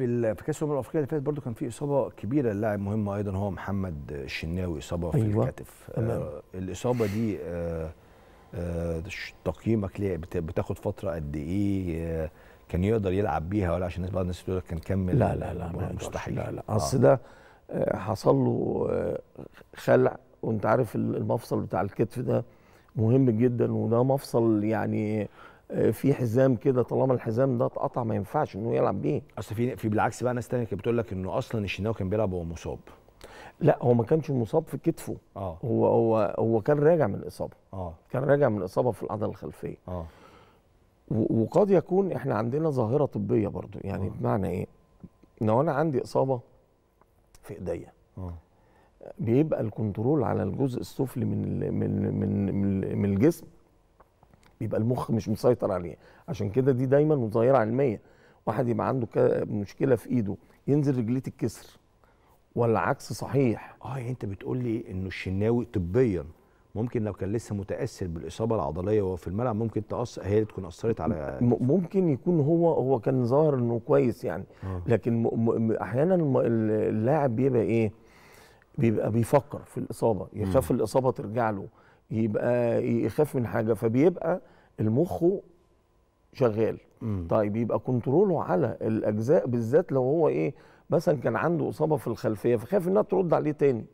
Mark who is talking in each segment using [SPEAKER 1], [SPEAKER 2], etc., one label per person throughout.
[SPEAKER 1] في في كاس الامم الافريقيه اللي فاتت برضه كان في اصابه كبيره للاعب مهم ايضا هو محمد الشناوي اصابه في أيوة. الكتف آه الاصابه دي آه آه تقييمك ليه بتاخد فتره قد ايه آه كان يقدر يلعب بيها ولا عشان بعض الناس بتقول كان كمل لا لا لا مستحيل لا لا آه. اصل ده
[SPEAKER 2] آه، حصل له آه، خلع وانت عارف المفصل بتاع الكتف ده مهم جدا وده مفصل يعني آه، في حزام كده طالما الحزام ده اتقطع ما ينفعش انه يلعب بيه اصل في
[SPEAKER 1] في بالعكس بقى ناس ثانيه كانت بتقول لك انه اصلا الشناوي كان بيلعب وهو مصاب
[SPEAKER 2] لا هو ما كانش مصاب في كتفه اه هو هو هو كان راجع من اصابه اه كان راجع من اصابه في العضله الخلفيه اه وقد يكون احنا عندنا ظاهره طبيه برضو يعني أوه. بمعنى ايه لو انا عندي اصابه في ايديا آه. بيبقى الكنترول على الجزء السفلي من من من من الجسم بيبقى المخ مش مسيطر عليه عشان كده دي دايما ظاهره علميه واحد يبقى عنده مشكله في ايده ينزل رجليه الكسر والعكس صحيح اه يعني انت بتقول لي
[SPEAKER 1] انه الشناوي طبيا ممكن لو كان لسه متاثر بالاصابه العضليه وهو في الملعب ممكن تاثر هي تكون اثرت على
[SPEAKER 2] ممكن يكون هو هو كان ظاهر انه كويس يعني آه. لكن احيانا اللاعب بيبقى ايه بيبقى بيفكر في الاصابه يخاف م. الاصابه ترجع له يبقى يخاف من حاجه فبيبقى المخ شغال مم. طيب يبقى كنتروله على الاجزاء بالذات لو هو ايه مثلا كان عنده اصابه في الخلفيه فخاف انها ترد عليه تاني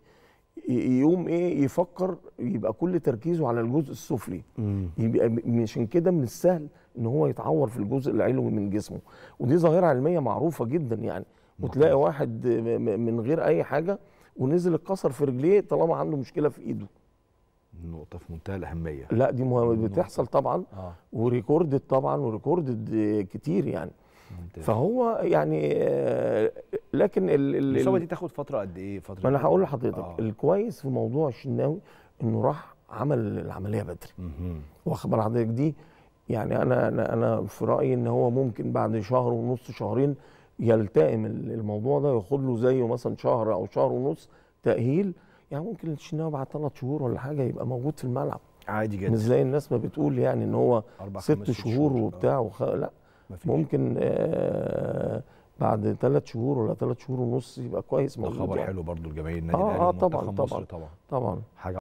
[SPEAKER 2] يقوم ايه يفكر يبقى كل تركيزه على الجزء السفلي مم. يبقى عشان كده من السهل ان هو يتعور في الجزء العلوي من جسمه ودي ظاهره علميه معروفه جدا يعني وتلاقي واحد من غير اي حاجه ونزل اتكسر في رجليه طالما عنده مشكله في ايده
[SPEAKER 1] نقطة في منتهى الأهمية
[SPEAKER 2] لا دي مهمة بتحصل طبعا آه. وريكوردد طبعا وريكوردد كتير يعني ممتاز. فهو يعني آه، لكن الإصابة دي
[SPEAKER 1] تاخد فترة قد إيه؟ فترة ما أنا هقول
[SPEAKER 2] لحضرتك آه. الكويس في موضوع الشناوي إنه راح عمل العملية بدري واخد بال حضرتك دي يعني أنا أنا أنا في رأيي إن هو ممكن بعد شهر ونص شهرين يلتئم الموضوع ده ياخد له زيه مثلا شهر أو شهر ونص تأهيل يعني ممكن الشناوي بعد ثلاث شهور ولا حاجه يبقى موجود في الملعب عادي جدا مش زي الناس ما بتقول يعني ان هو ست شهور وبتاع آه. وخ... لا مفيش. ممكن آه بعد ثلاث شهور ولا ثلاث شهور ونص يبقى كويس موجود ده خبر يعني. حلو برضه لجماهير النادي آه، الاهلي آه, آه طبعا طبعا, طبعا طبعا
[SPEAKER 1] حاجه